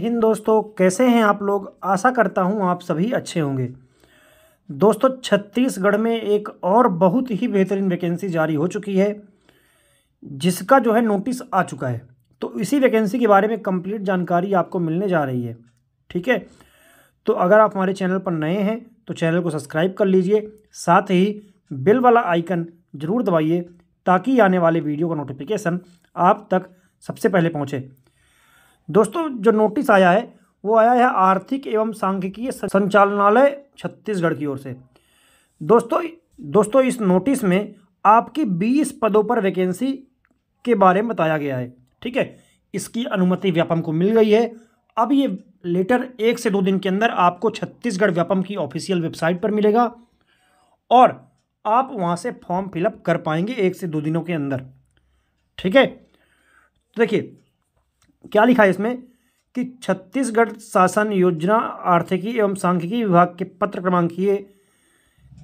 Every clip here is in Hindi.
हिंद दोस्तों कैसे हैं आप लोग आशा करता हूं आप सभी अच्छे होंगे दोस्तों छत्तीसगढ़ में एक और बहुत ही बेहतरीन वैकेंसी जारी हो चुकी है जिसका जो है नोटिस आ चुका है तो इसी वैकेंसी के बारे में कंप्लीट जानकारी आपको मिलने जा रही है ठीक है तो अगर आप हमारे चैनल पर नए हैं तो चैनल को सब्सक्राइब कर लीजिए साथ ही बिल वाला आइकन ज़रूर दबाइए ताकि आने वाले वीडियो का नोटिफिकेशन आप तक सबसे पहले पहुँचे दोस्तों जो नोटिस आया है वो आया है आर्थिक एवं सांख्यिकीय संचालनालय छत्तीसगढ़ की ओर से दोस्तों दोस्तों इस नोटिस में आपकी बीस पदों पर वैकेंसी के बारे में बताया गया है ठीक है इसकी अनुमति व्यापम को मिल गई है अब ये लेटर एक से दो दिन के अंदर आपको छत्तीसगढ़ व्यापम की ऑफिशियल वेबसाइट पर मिलेगा और आप वहाँ से फॉर्म फिलअप कर पाएंगे एक से दो दिनों के अंदर ठीक है तो देखिए क्या लिखा है इसमें कि छत्तीसगढ़ शासन योजना आर्थिकी एवं सांख्यिकी विभाग के पत्र क्रमांकीय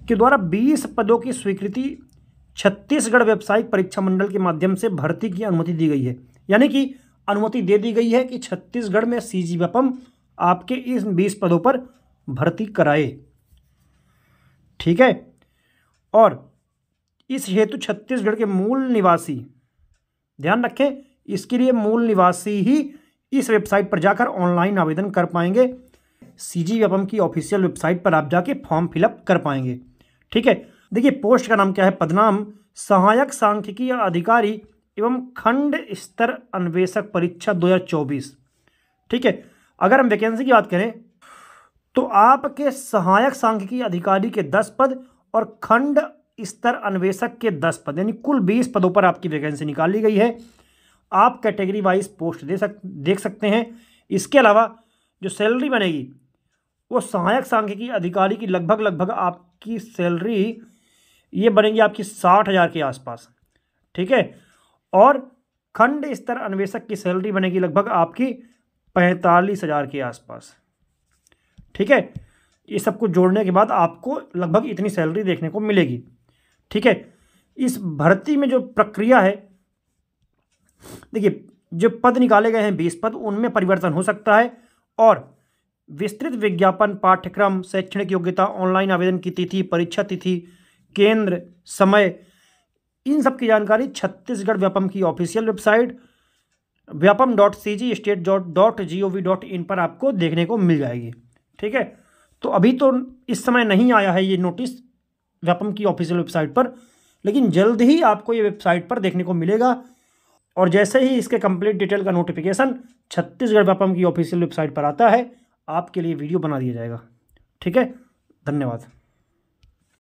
के द्वारा 20 पदों की स्वीकृति छत्तीसगढ़ व्यावसायिक परीक्षा मंडल के माध्यम से भर्ती की अनुमति दी गई है यानी कि अनुमति दे दी गई है कि छत्तीसगढ़ में सी जी आपके इस बीस पदों पर भर्ती कराए ठीक है और इस हेतु छत्तीसगढ़ के मूल निवासी ध्यान रखें इसके लिए मूल निवासी ही इस वेबसाइट पर जाकर ऑनलाइन आवेदन कर पाएंगे सी जी की ऑफिशियल वेबसाइट पर आप जाके फॉर्म फिलअप कर पाएंगे ठीक है देखिए पोस्ट का नाम क्या है पदनाम सहायक सांख्यिकीय अधिकारी एवं खंड स्तर अन्वेषक परीक्षा 2024 ठीक है अगर हम वैकेंसी की बात करें तो आपके सहायक सांख्यिकीय अधिकारी के दस पद और खंड स्तर अन्वेषक के दस पद यानी कुल बीस पदों पर आपकी वैकेंसी निकाली गई है आप कैटेगरी वाइज पोस्ट दे सक देख सकते हैं इसके अलावा जो सैलरी बनेगी वो सहायक सांख्यिकी अधिकारी की लगभग लगभग आपकी सैलरी ये बनेगी आपकी साठ हज़ार के आसपास ठीक है और खंड स्तर अन्वेषक की सैलरी बनेगी लगभग आपकी पैंतालीस हज़ार के आसपास ठीक है ये सब कुछ जोड़ने के बाद आपको लगभग इतनी सैलरी देखने को मिलेगी ठीक है इस भर्ती में जो प्रक्रिया है देखिए जो पद निकाले गए हैं बीस पद उनमें परिवर्तन हो सकता है और विस्तृत विज्ञापन पाठ्यक्रम शैक्षणिक योग्यता ऑनलाइन आवेदन की तिथि परीक्षा तिथि केंद्र समय इन सब की जानकारी छत्तीसगढ़ व्यापम की official website Vyapam dot C G state dot dot G O V dot in पर आपको देखने को मिल जाएगी ठीक है तो अभी तो इस समय नहीं आया है ये नोटिस व्यापम की ऑफिशियल वेबसाइट पर लेकिन जल्द ही आपको ये वेबसाइट पर देखने को मिलेगा और जैसे ही इसके कंप्लीट डिटेल का नोटिफिकेशन छत्तीसगढ़ व्यापम की ऑफिशियल वेबसाइट पर आता है आपके लिए वीडियो बना दिया जाएगा ठीक है धन्यवाद